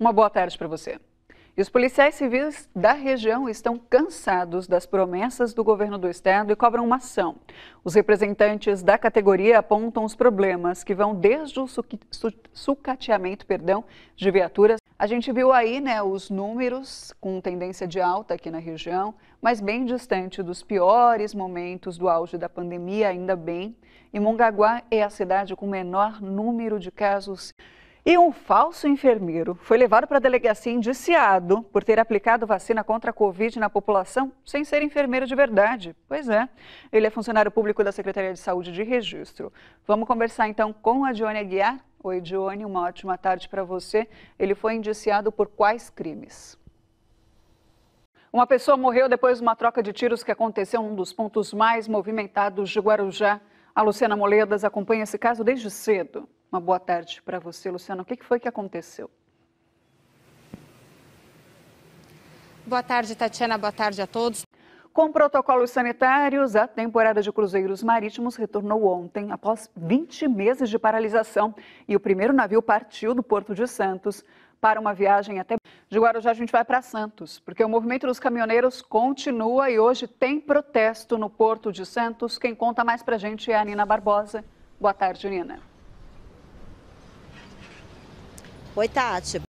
Uma boa tarde para você. E os policiais civis da região estão cansados das promessas do governo do estado e cobram uma ação. Os representantes da categoria apontam os problemas que vão desde o sucateamento perdão, de viaturas. A gente viu aí né, os números com tendência de alta aqui na região, mas bem distante dos piores momentos do auge da pandemia, ainda bem. E Mongaguá é a cidade com o menor número de casos e um falso enfermeiro foi levado para a delegacia indiciado por ter aplicado vacina contra a Covid na população sem ser enfermeiro de verdade. Pois é, ele é funcionário público da Secretaria de Saúde de Registro. Vamos conversar então com a Dione Aguiar. Oi, Dione, uma ótima tarde para você. Ele foi indiciado por quais crimes? Uma pessoa morreu depois de uma troca de tiros que aconteceu em um dos pontos mais movimentados de Guarujá. A Luciana Moledas acompanha esse caso desde cedo. Uma boa tarde para você, Luciana. O que foi que aconteceu? Boa tarde, Tatiana. Boa tarde a todos. Com protocolos sanitários, a temporada de cruzeiros marítimos retornou ontem, após 20 meses de paralisação, e o primeiro navio partiu do Porto de Santos para uma viagem até. De Guarujá, a gente vai para Santos, porque o movimento dos caminhoneiros continua e hoje tem protesto no Porto de Santos. Quem conta mais para a gente é a Nina Barbosa. Boa tarde, Nina. Oi, Tati.